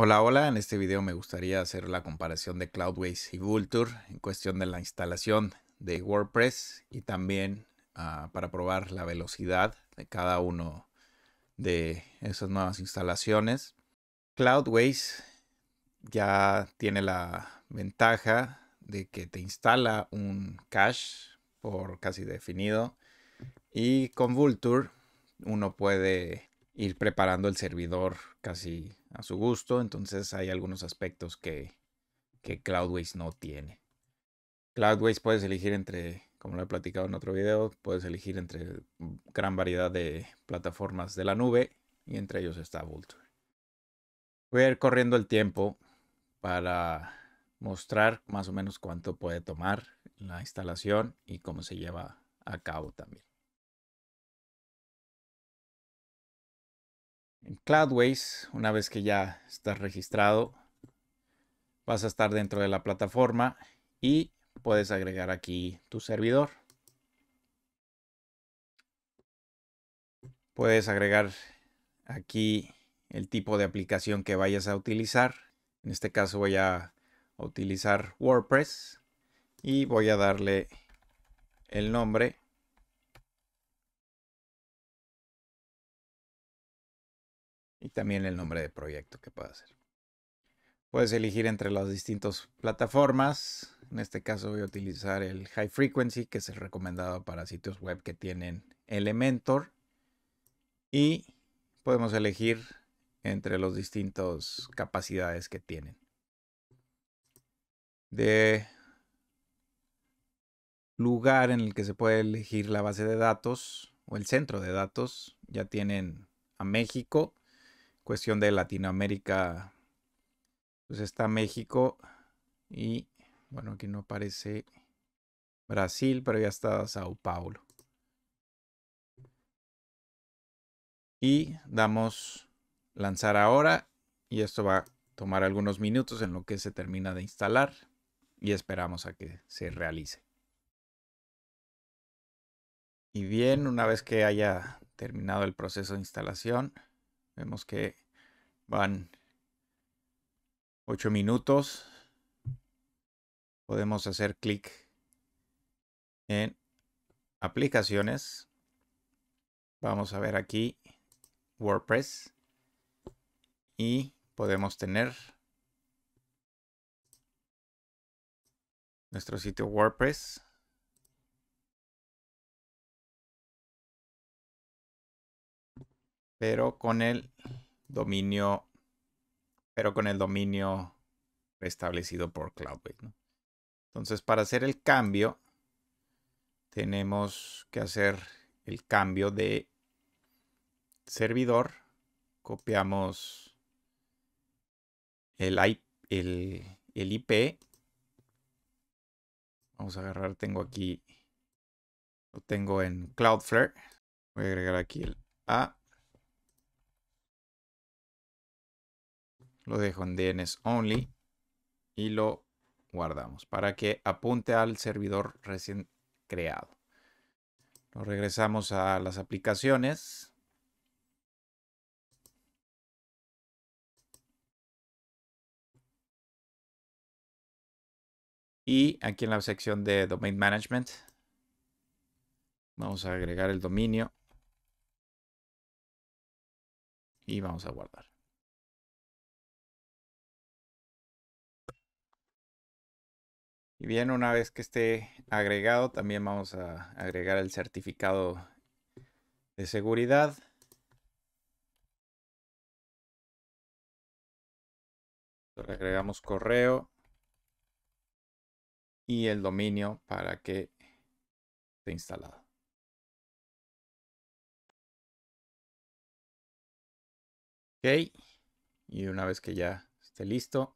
Hola, hola. En este video me gustaría hacer la comparación de Cloudways y Vulture en cuestión de la instalación de WordPress y también ah, para probar la velocidad de cada uno de esas nuevas instalaciones. Cloudways ya tiene la ventaja de que te instala un cache por casi definido y con Vulture uno puede ir preparando el servidor casi a su gusto. Entonces hay algunos aspectos que, que Cloudways no tiene. Cloudways puedes elegir entre, como lo he platicado en otro video, puedes elegir entre gran variedad de plataformas de la nube y entre ellos está Vulture. Voy a ir corriendo el tiempo para mostrar más o menos cuánto puede tomar la instalación y cómo se lleva a cabo también. En Cloudways, una vez que ya estás registrado, vas a estar dentro de la plataforma y puedes agregar aquí tu servidor. Puedes agregar aquí el tipo de aplicación que vayas a utilizar. En este caso voy a utilizar WordPress y voy a darle el nombre también el nombre de proyecto que pueda hacer. Puedes elegir entre las distintas plataformas. En este caso voy a utilizar el High Frequency, que es el recomendado para sitios web que tienen Elementor. Y podemos elegir entre las distintas capacidades que tienen. De lugar en el que se puede elegir la base de datos o el centro de datos, ya tienen a México, cuestión de Latinoamérica, pues está México y, bueno, aquí no aparece Brasil, pero ya está Sao Paulo. Y damos lanzar ahora y esto va a tomar algunos minutos en lo que se termina de instalar y esperamos a que se realice. Y bien, una vez que haya terminado el proceso de instalación, Vemos que van ocho minutos. Podemos hacer clic en aplicaciones. Vamos a ver aquí WordPress y podemos tener nuestro sitio WordPress. pero con el dominio, pero con el dominio establecido por Cloudflare. Entonces, para hacer el cambio, tenemos que hacer el cambio de servidor. Copiamos el IP. Vamos a agarrar, tengo aquí, lo tengo en Cloudflare. Voy a agregar aquí el A. Lo dejo en DNS only y lo guardamos para que apunte al servidor recién creado. Nos regresamos a las aplicaciones. Y aquí en la sección de Domain Management, vamos a agregar el dominio y vamos a guardar. Y bien, una vez que esté agregado, también vamos a agregar el certificado de seguridad. agregamos correo y el dominio para que esté instalado. Ok, y una vez que ya esté listo,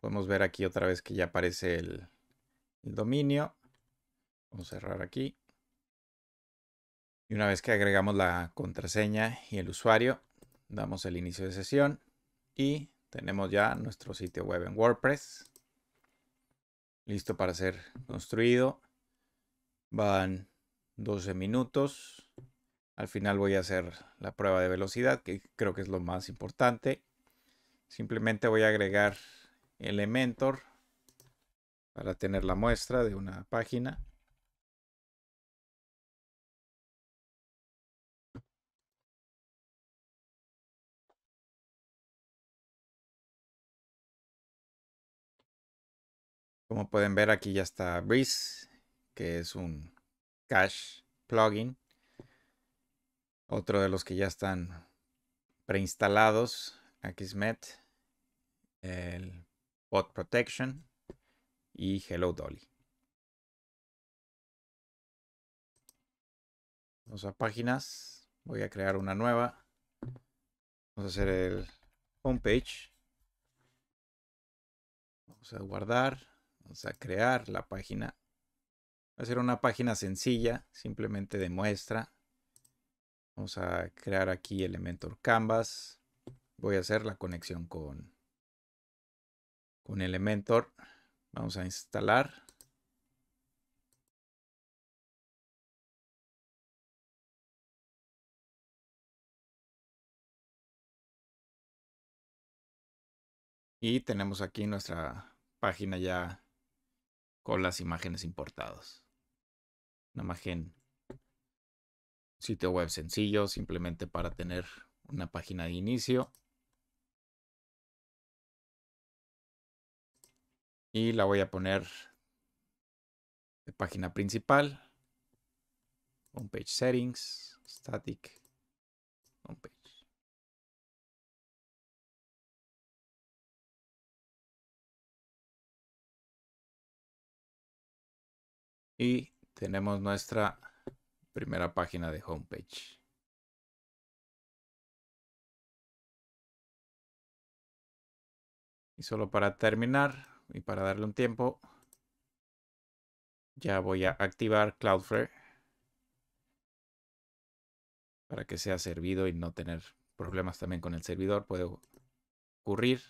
Podemos ver aquí otra vez que ya aparece el, dominio. Vamos a cerrar aquí. Y una vez que agregamos la contraseña y el usuario, damos el inicio de sesión y tenemos ya nuestro sitio web en WordPress. Listo para ser construido. Van 12 minutos. Al final voy a hacer la prueba de velocidad, que creo que es lo más importante. Simplemente voy a agregar Elementor para tener la muestra de una página. Como pueden ver aquí ya está Breeze, que es un cache plugin. Otro de los que ya están preinstalados, Met. el Bot Protection y Hello Dolly. Vamos a páginas. Voy a crear una nueva. Vamos a hacer el homepage. Vamos a guardar. Vamos a crear la página. Va a ser una página sencilla, simplemente de muestra. Vamos a crear aquí Elementor Canvas. Voy a hacer la conexión con un Elementor. Vamos a instalar. Y tenemos aquí nuestra página ya con las imágenes importadas. Una imagen, sitio web sencillo, simplemente para tener una página de inicio. Y la voy a poner de página principal. Homepage settings, static homepage. Y tenemos nuestra primera página de homepage. Y solo para terminar, y para darle un tiempo ya voy a activar Cloudflare para que sea servido y no tener problemas también con el servidor. Puede ocurrir.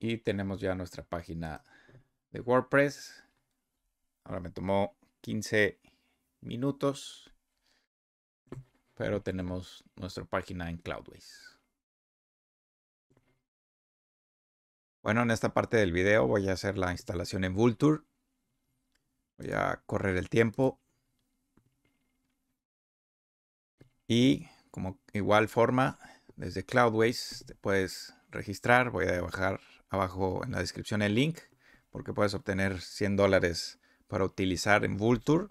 Y tenemos ya nuestra página de WordPress. Ahora me tomó 15 minutos, pero tenemos nuestra página en Cloudways. Bueno, en esta parte del video voy a hacer la instalación en Vulture. Voy a correr el tiempo. Y como igual forma, desde Cloudways te puedes registrar. Voy a dejar abajo en la descripción el link porque puedes obtener 100 dólares para utilizar en Vulture.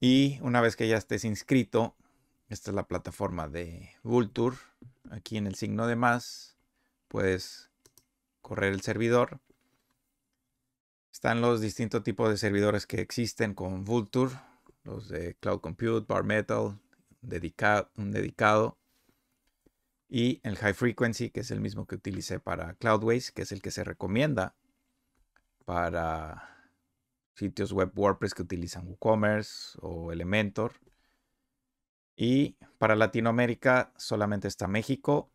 Y una vez que ya estés inscrito, esta es la plataforma de Vulture. Aquí en el signo de más puedes correr el servidor. Están los distintos tipos de servidores que existen con Vulture, los de Cloud Compute, Bar Metal, dedicado un dedicado y el High Frequency, que es el mismo que utilicé para Cloudways, que es el que se recomienda para sitios web WordPress que utilizan WooCommerce o Elementor. Y para Latinoamérica solamente está México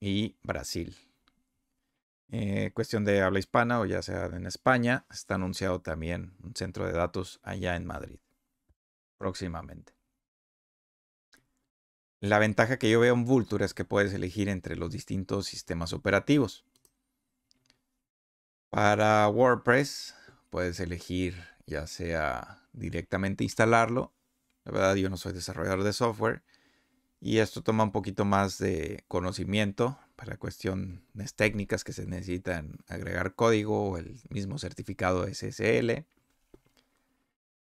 y Brasil. Eh, cuestión de habla hispana o ya sea en España, está anunciado también un centro de datos allá en Madrid próximamente. La ventaja que yo veo en Vulture es que puedes elegir entre los distintos sistemas operativos. Para WordPress puedes elegir ya sea directamente instalarlo. La verdad yo no soy desarrollador de software, y esto toma un poquito más de conocimiento para cuestiones técnicas que se necesitan agregar código o el mismo certificado SSL.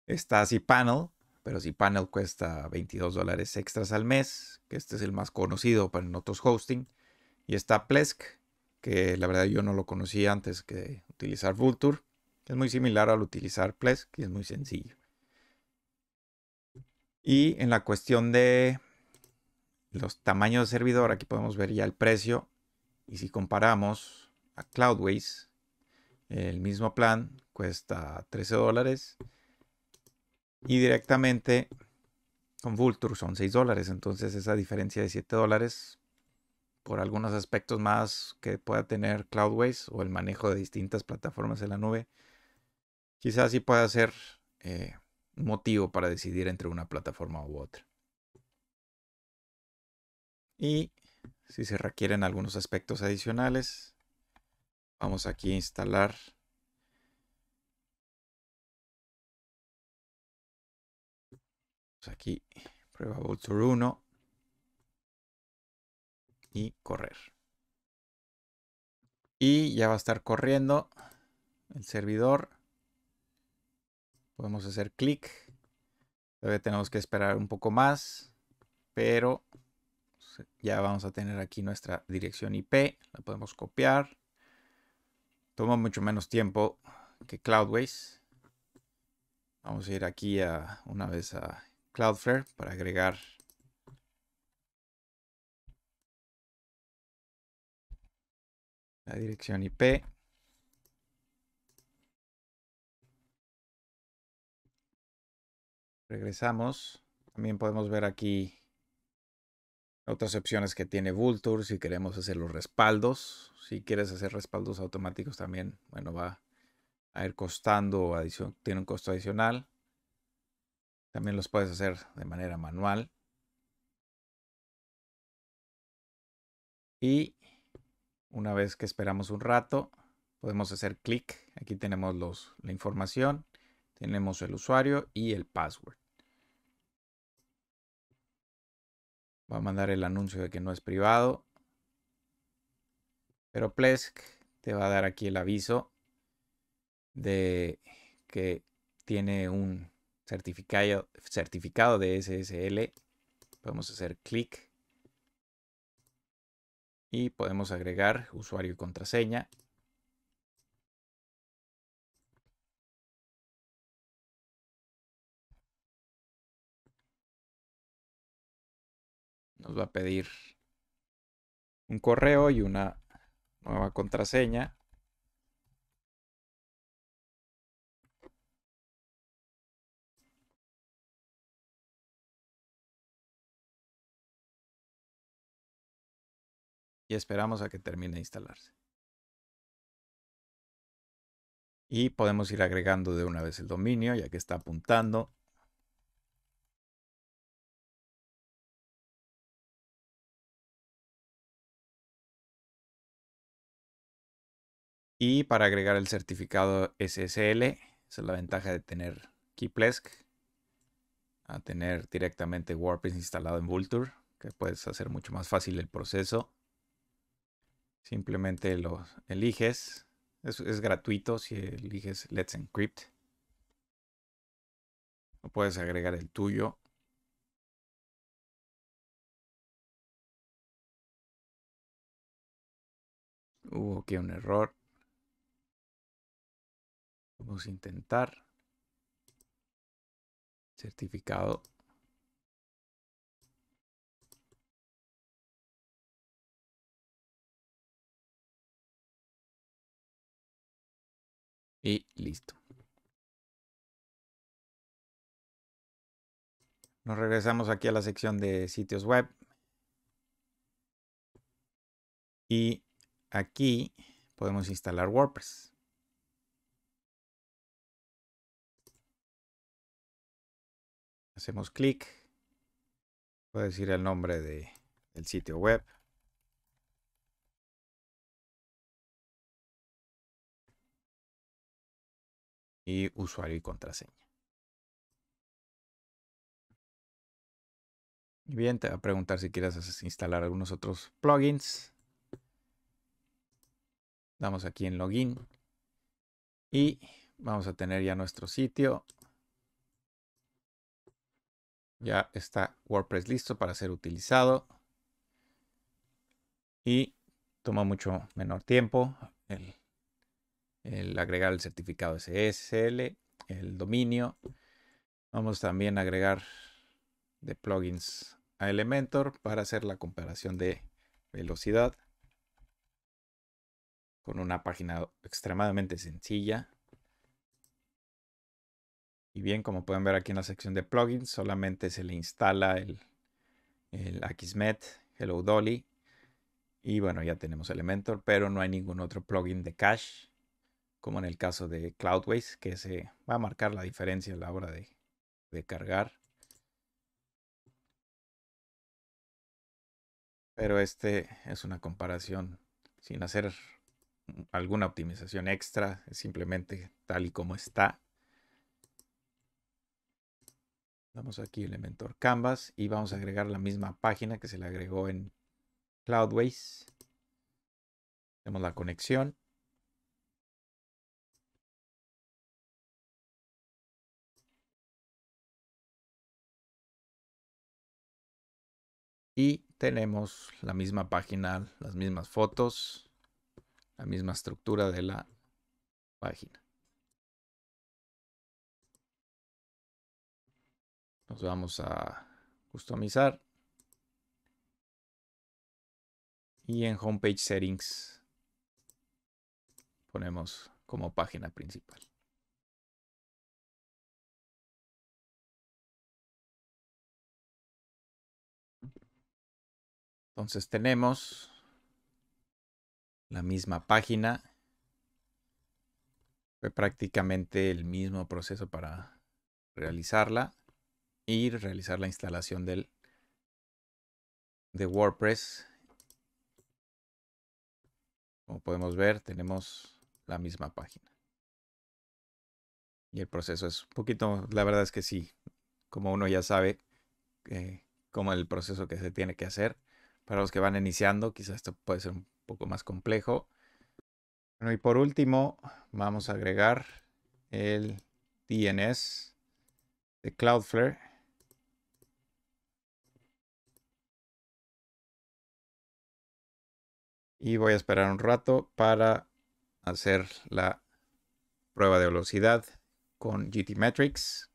Está cPanel, pero cPanel cuesta 22 dólares extras al mes, que este es el más conocido para otros hosting. Y está Plesk, que la verdad yo no lo conocía antes que utilizar Vulture. Es muy similar al utilizar Plesk y es muy sencillo. Y en la cuestión de los tamaños de servidor, aquí podemos ver ya el precio. Y si comparamos a Cloudways, el mismo plan cuesta 13 dólares. Y directamente con Vulture son 6 dólares. Entonces esa diferencia de 7 dólares por algunos aspectos más que pueda tener Cloudways o el manejo de distintas plataformas en la nube, quizás sí pueda ser eh, un motivo para decidir entre una plataforma u otra. Y si se requieren algunos aspectos adicionales, vamos aquí a instalar aquí prueba Vulture 1 y correr. Y ya va a estar corriendo el servidor. Podemos hacer clic. Todavía tenemos que esperar un poco más, pero ya vamos a tener aquí nuestra dirección IP, la podemos copiar. Toma mucho menos tiempo que Cloudways. Vamos a ir aquí a, una vez a Cloudflare para agregar la dirección IP. Regresamos. También podemos ver aquí otras opciones que tiene Vulture, si queremos hacer los respaldos, si quieres hacer respaldos automáticos también, bueno, va a ir costando, o tiene un costo adicional. También los puedes hacer de manera manual. Y una vez que esperamos un rato, podemos hacer clic. Aquí tenemos los, la información, tenemos el usuario y el password. Va a mandar el anuncio de que no es privado. Pero Plesk te va a dar aquí el aviso de que tiene un certificado, de SSL. Podemos hacer clic y podemos agregar usuario y contraseña. nos va a pedir un correo y una nueva contraseña. Y esperamos a que termine de instalarse. Y podemos ir agregando de una vez el dominio, ya que está apuntando. Y para agregar el certificado SSL, esa es la ventaja de tener Keyplesk, a tener directamente WordPress instalado en Vulture, que puedes hacer mucho más fácil el proceso. Simplemente lo eliges, es, gratuito si eliges Let's Encrypt. O puedes agregar el tuyo Hubo aquí un error intentar. Certificado. Y listo. Nos regresamos aquí a la sección de sitios web. Y aquí podemos instalar WordPress. hacemos clic, puede decir el nombre de, del sitio web. Y usuario y contraseña. Bien, te va a preguntar si quieres instalar algunos otros plugins. Damos aquí en login. Y vamos a tener ya nuestro sitio ya está WordPress listo para ser utilizado. Y toma mucho menor tiempo el, agregar el certificado SSL, el dominio. Vamos también a agregar de plugins a Elementor para hacer la comparación de velocidad con una página extremadamente sencilla y bien, como pueden ver aquí en la sección de plugins, solamente se le instala el, el Akismet, Hello Dolly. Y bueno, ya tenemos Elementor, pero no hay ningún otro plugin de cache, como en el caso de Cloudways, que se va a marcar la diferencia a la hora de, de cargar. Pero este es una comparación sin hacer alguna optimización extra, simplemente tal y como está. Damos aquí Elementor Canvas y vamos a agregar la misma página que se le agregó en Cloudways. Tenemos la conexión. Y tenemos la misma página, las mismas fotos, la misma estructura de la página. vamos a customizar. Y en Homepage Settings ponemos como página principal. Entonces tenemos la misma página. Fue prácticamente el mismo proceso para realizarla y realizar la instalación del de WordPress. Como podemos ver, tenemos la misma página. Y el proceso es un poquito, la verdad es que sí, como uno ya sabe eh, como el proceso que se tiene que hacer. Para los que van iniciando, quizás esto puede ser un poco más complejo. Bueno, y por último, vamos a agregar el DNS de Cloudflare. Y voy a esperar un rato para hacer la prueba de velocidad con GT Metrics.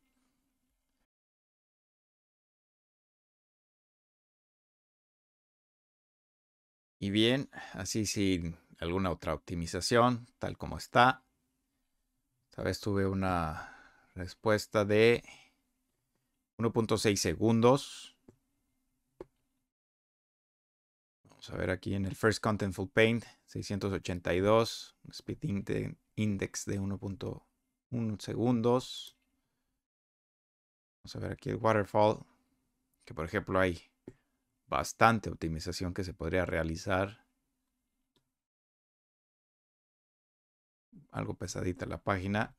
Y bien, así sin alguna otra optimización, tal como está. Esta vez tuve una respuesta de 1.6 segundos. a ver aquí en el First Contentful Paint, 682, speed index de 1.1 segundos. Vamos a ver aquí el waterfall, que por ejemplo hay bastante optimización que se podría realizar. Algo pesadita la página.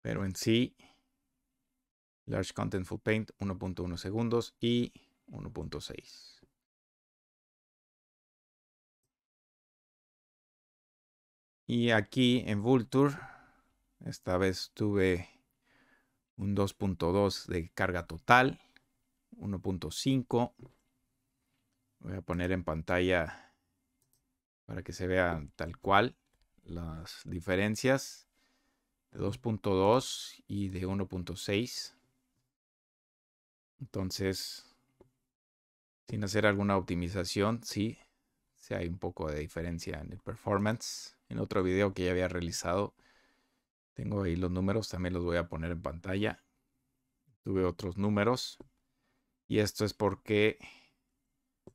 Pero en sí, Large Contentful Paint 1.1 segundos y 1.6. Y aquí en Vulture, esta vez tuve un 2.2 de carga total, 1.5. Voy a poner en pantalla para que se vean tal cual las diferencias de 2.2 y de 1.6. Entonces, sin hacer alguna optimización, sí, si hay un poco de diferencia en el performance. En otro video que ya había realizado, tengo ahí los números, también los voy a poner en pantalla. Tuve otros números. Y esto es porque,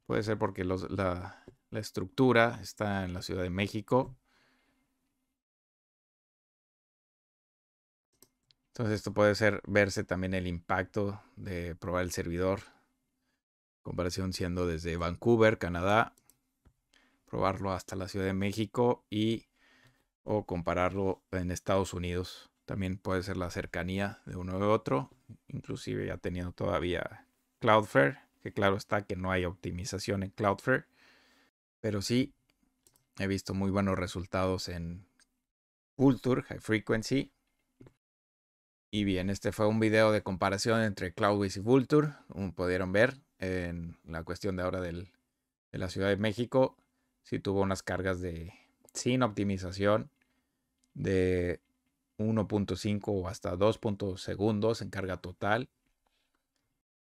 puede ser porque la, la estructura está en la Ciudad de México. Entonces esto puede ser verse también el impacto de probar el servidor Comparación siendo desde Vancouver, Canadá, probarlo hasta la Ciudad de México y o compararlo en Estados Unidos. También puede ser la cercanía de uno de otro, inclusive ya teniendo todavía Cloudflare, que claro está que no hay optimización en Cloudflare, pero sí he visto muy buenos resultados en Vulture High Frequency. Y bien, este fue un video de comparación entre Cloudways y Vulture, como pudieron ver, en la cuestión de ahora de la Ciudad de México, si tuvo unas cargas de sin optimización de 1.5 o hasta 2.2 segundos en carga total.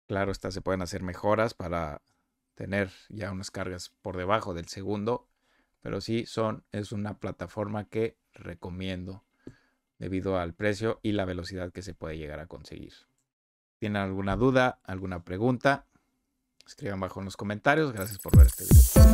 Claro, estas se pueden hacer mejoras para tener ya unas cargas por debajo del segundo, pero sí son es una plataforma que recomiendo debido al precio y la velocidad que se puede llegar a conseguir. ¿Tienen alguna duda, alguna pregunta? Escriban bajo en los comentarios. Gracias por ver este video.